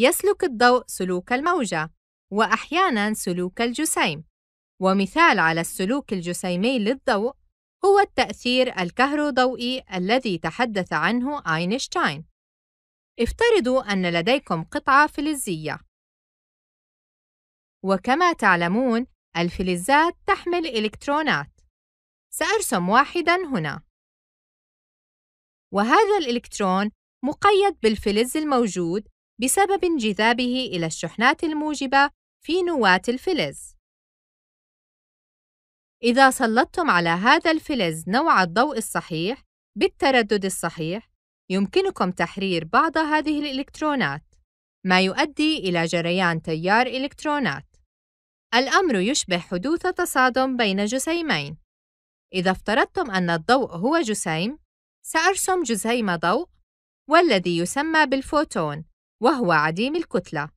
يسلك الضوء سلوك الموجة وأحيانًا سلوك الجسيم، ومثال على السلوك الجسيمي للضوء هو التأثير الكهروضوئي الذي تحدث عنه أينشتاين. افترضوا أن لديكم قطعة فلزية، وكما تعلمون الفلزات تحمل إلكترونات. سأرسم واحدًا هنا، وهذا الإلكترون مقيد بالفلز الموجود بسبب انجذابه إلى الشحنات الموجبة في نواة الفلز. إذا سلطتم على هذا الفلز نوع الضوء الصحيح بالتردد الصحيح، يمكنكم تحرير بعض هذه الإلكترونات، ما يؤدي إلى جريان تيار إلكترونات. الأمر يشبه حدوث تصادم بين جسيمين. إذا افترضتم أن الضوء هو جسيم، سأرسم جسيم ضوء والذي يسمى بالفوتون وهو عديم الكتلة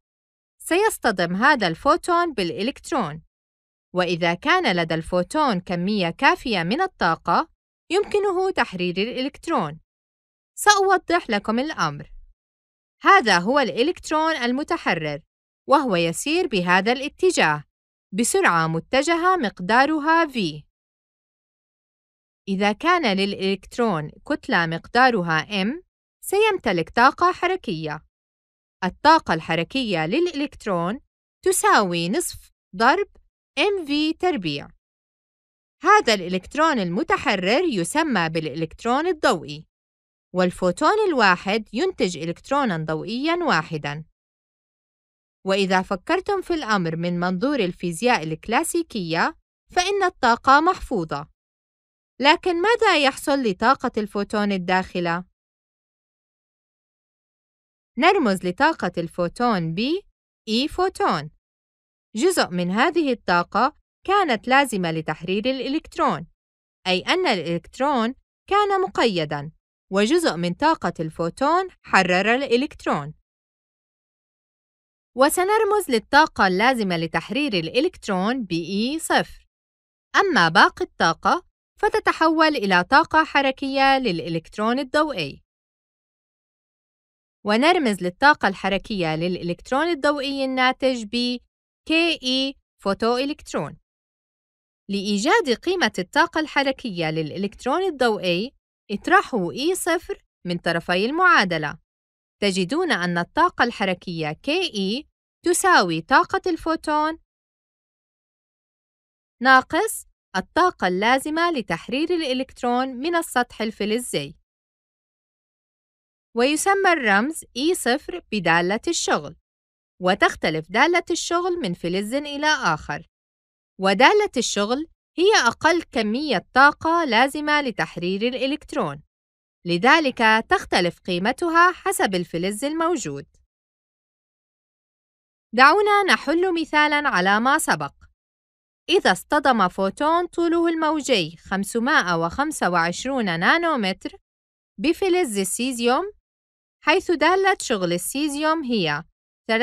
سيصطدم هذا الفوتون بالإلكترون وإذا كان لدى الفوتون كمية كافية من الطاقة يمكنه تحرير الإلكترون سأوضح لكم الأمر هذا هو الإلكترون المتحرر وهو يسير بهذا الاتجاه بسرعة متجهة مقدارها v إذا كان للإلكترون كتلة مقدارها m سيمتلك طاقة حركية الطاقة الحركية للإلكترون تساوي نصف ضرب mv تربيع هذا الإلكترون المتحرر يسمى بالإلكترون الضوئي والفوتون الواحد ينتج إلكترونا ضوئيا واحدا وإذا فكرتم في الأمر من منظور الفيزياء الكلاسيكية فإن الطاقة محفوظة لكن ماذا يحصل لطاقة الفوتون الداخلة؟ نرمز لطاقة الفوتون ب إي e فوتون جزء من هذه الطاقة كانت لازمة لتحرير الإلكترون أي أن الإلكترون كان مقيدًا وجزء من طاقة الفوتون حرر الإلكترون وسنرمز للطاقة اللازمة لتحرير الإلكترون ب E صفر أما باقي الطاقة فتتحول إلى طاقة حركية للإلكترون الضوئي ونرمز للطاقة الحركية للإلكترون الضوئي الناتج ب KE فوتوإلكترون لإيجاد قيمة الطاقة الحركية للإلكترون الضوئي اطرحوا E0 من طرفي المعادلة تجدون أن الطاقة الحركية KE تساوي طاقة الفوتون ناقص الطاقة اللازمة لتحرير الإلكترون من السطح الفلزي ويسمى الرمز E0 بدالة الشغل وتختلف دالة الشغل من فلز إلى آخر ودالة الشغل هي أقل كمية طاقة لازمة لتحرير الإلكترون لذلك تختلف قيمتها حسب الفلز الموجود دعونا نحل مثالا على ما سبق إذا اصطدم فوتون طوله الموجي 525 نانومتر بفلز السيزيوم حيث دالة شغل السيزيوم هي 3.43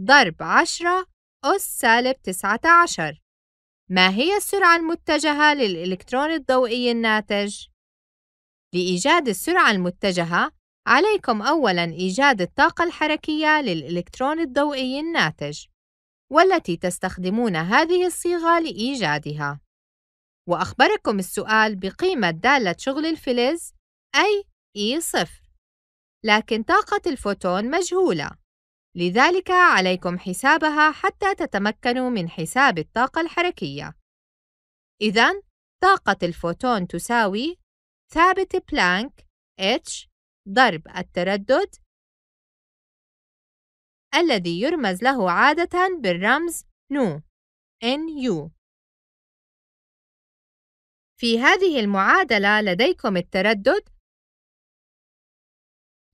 ضرب 10 أس سالب 19 ما هي السرعة المتجهة للإلكترون الضوئي الناتج؟ لإيجاد السرعة المتجهة عليكم أولاً إيجاد الطاقة الحركية للإلكترون الضوئي الناتج والتي تستخدمون هذه الصيغة لإيجادها وأخبركم السؤال بقيمة دالة شغل الفلز أي E صفر لكن طاقة الفوتون مجهولة لذلك عليكم حسابها حتى تتمكنوا من حساب الطاقة الحركية إذا طاقة الفوتون تساوي ثابت بلانك H ضرب التردد الذي يرمز له عادة بالرمز نو NU في هذه المعادلة لديكم التردد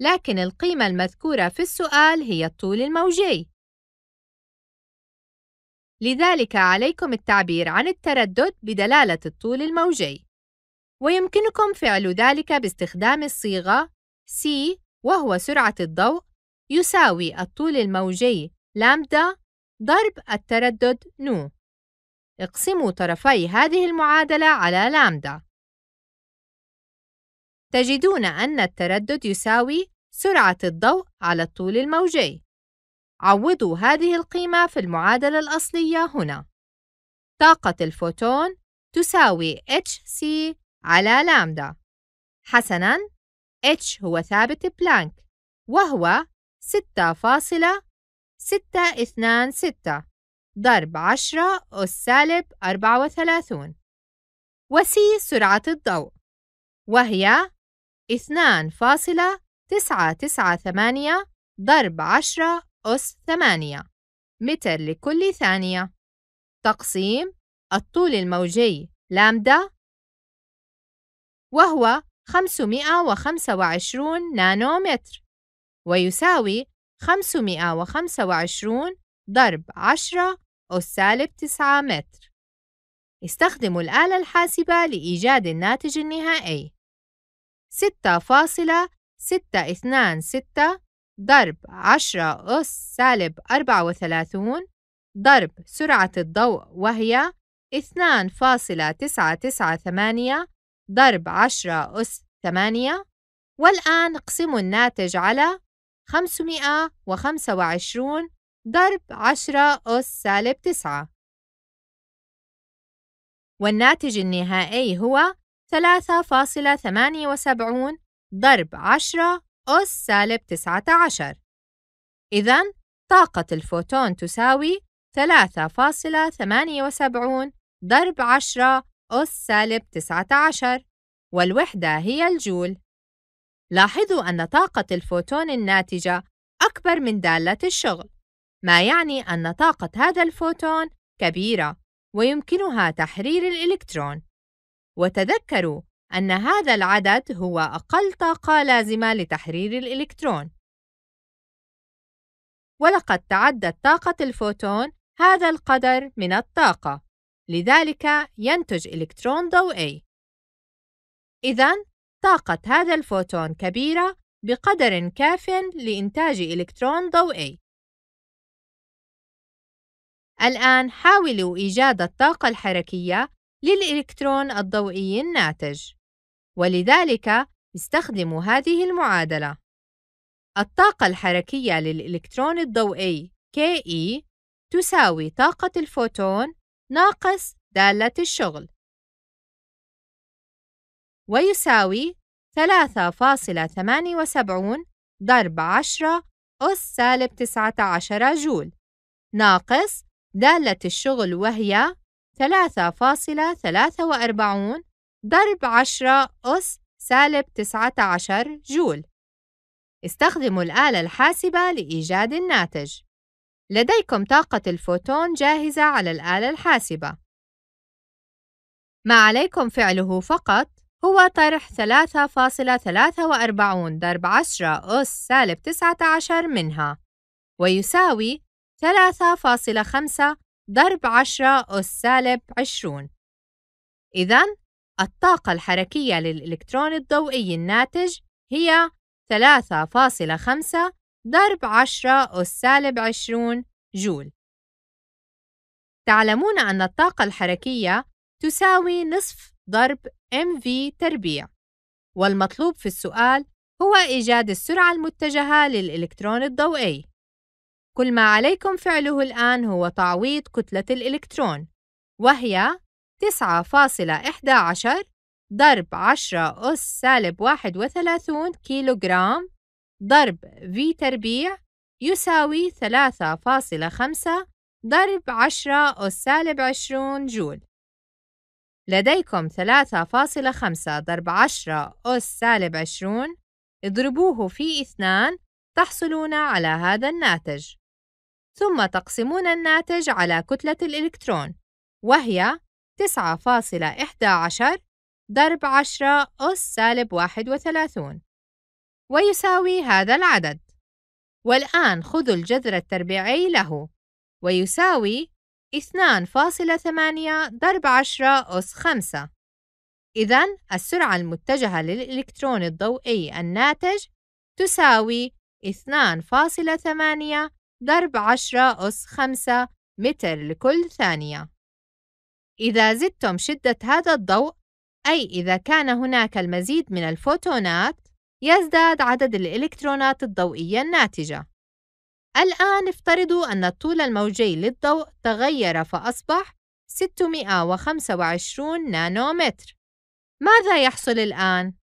لكن القيمة المذكورة في السؤال هي الطول الموجي لذلك عليكم التعبير عن التردد بدلالة الطول الموجي ويمكنكم فعل ذلك باستخدام الصيغة c وهو سرعة الضوء يساوي الطول الموجي لامدا ضرب التردد نو اقسموا طرفي هذه المعادلة على لامدا. تجدون أن التردد يساوي سرعة الضوء على الطول الموجي. عوضوا هذه القيمة في المعادلة الأصلية هنا. طاقة الفوتون تساوي hc على لامدا. حسناً، h هو ثابت بلانك، وهو 6.626 ضرب عشرة أس سالب أربعة وثلاثون وسي سرعة الضوء وهي اثنان فاصلة تسعة تسعة ثمانية ضرب عشرة أس ثمانية متر لكل ثانية تقسيم الطول الموجي لامدا وهو 525 نانومتر ويساوي 525 ضرب 10 أس سالب 9 متر. استخدموا الآلة الحاسبة لإيجاد الناتج النهائي. 6.626 ضرب 10 أس سالب 34 ضرب سرعة الضوء وهي 2.998 ضرب 10 أس 8 والآن اقسموا الناتج على 525 ضرب عشرة أس سالب تسعة والناتج النهائي هو 3.78 ضرب 10 أس سالب 19 إذن طاقة الفوتون تساوي 3.78 ضرب 10 أس سالب 19 والوحدة هي الجول لاحظوا أن طاقة الفوتون الناتجة أكبر من دالة الشغل ما يعني أن طاقة هذا الفوتون كبيرة ويمكنها تحرير الإلكترون وتذكروا أن هذا العدد هو أقل طاقة لازمة لتحرير الإلكترون ولقد تعدت طاقة الفوتون هذا القدر من الطاقة لذلك ينتج إلكترون ضوئي إذا طاقة هذا الفوتون كبيرة بقدر كاف لإنتاج إلكترون ضوئي الآن حاولوا إيجاد الطاقة الحركية للإلكترون الضوئي الناتج ولذلك استخدموا هذه المعادلة الطاقة الحركية للإلكترون الضوئي KE تساوي طاقة الفوتون ناقص دالة الشغل ويساوي 3.78 ضرب 10 أس سالب 19 جول ناقص دالة الشغل وهي 3.43 ضرب 10 أس سالب 19 جول استخدموا الآلة الحاسبة لإيجاد الناتج لديكم طاقة الفوتون جاهزة على الآلة الحاسبة ما عليكم فعله فقط هو طرح 3.43 ضرب 10 أس سالب 19 منها ويساوي 3.5 ضرب 10 أس سالب 20 إذا الطاقة الحركية للإلكترون الضوئي الناتج هي 3.5 ضرب 10 أس سالب 20 جول تعلمون أن الطاقة الحركية تساوي نصف ضرب mv تربيع والمطلوب في السؤال هو إيجاد السرعة المتجهة للإلكترون الضوئي كل ما عليكم فعله الآن هو تعويض كتلة الإلكترون وهي 9.11 ضرب 10 أس سالب 31 كيلوغرام ضرب في تربيع يساوي 3.5 ضرب 10 أس سالب 20 جول لديكم 3.5 ضرب 10 أس سالب 20 اضربوه في 2 تحصلون على هذا الناتج ثم تقسمون الناتج على كتلة الإلكترون وهي 9.11 ضرب 10 أس سالب 31 ويساوي هذا العدد والآن خذوا الجذر التربيعي له ويساوي 2.8 ضرب 10 أس 5 إذن السرعة المتجهة للإلكترون الضوئي الناتج تساوي 2.8 ضرب عشرة أس خمسة متر لكل ثانية إذا زدتم شدة هذا الضوء أي إذا كان هناك المزيد من الفوتونات يزداد عدد الإلكترونات الضوئية الناتجة الآن افترضوا أن الطول الموجي للضوء تغير فأصبح 625 نانومتر ماذا يحصل الآن؟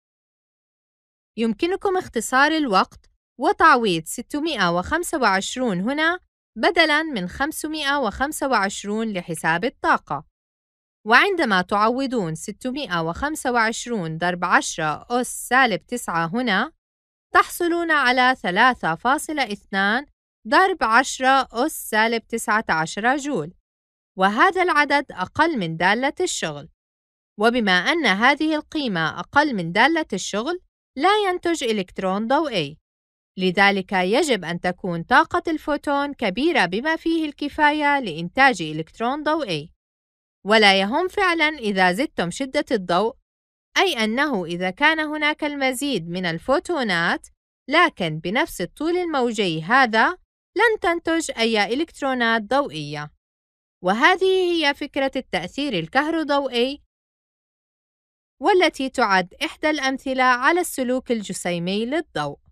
يمكنكم اختصار الوقت وتعويض 625 هنا بدلاً من 525 لحساب الطاقة وعندما تعوضون 625 ضرب 10 أس سالب 9 هنا تحصلون على 3.2 ضرب 10 أس سالب 19 جول وهذا العدد أقل من دالة الشغل وبما أن هذه القيمة أقل من دالة الشغل لا ينتج إلكترون ضوئي لذلك يجب أن تكون طاقة الفوتون كبيرة بما فيه الكفاية لإنتاج إلكترون ضوئي ولا يهم فعلا إذا زدتم شدة الضوء أي أنه إذا كان هناك المزيد من الفوتونات لكن بنفس الطول الموجي هذا لن تنتج أي إلكترونات ضوئية وهذه هي فكرة التأثير الكهروضوئي والتي تعد إحدى الأمثلة على السلوك الجسيمي للضوء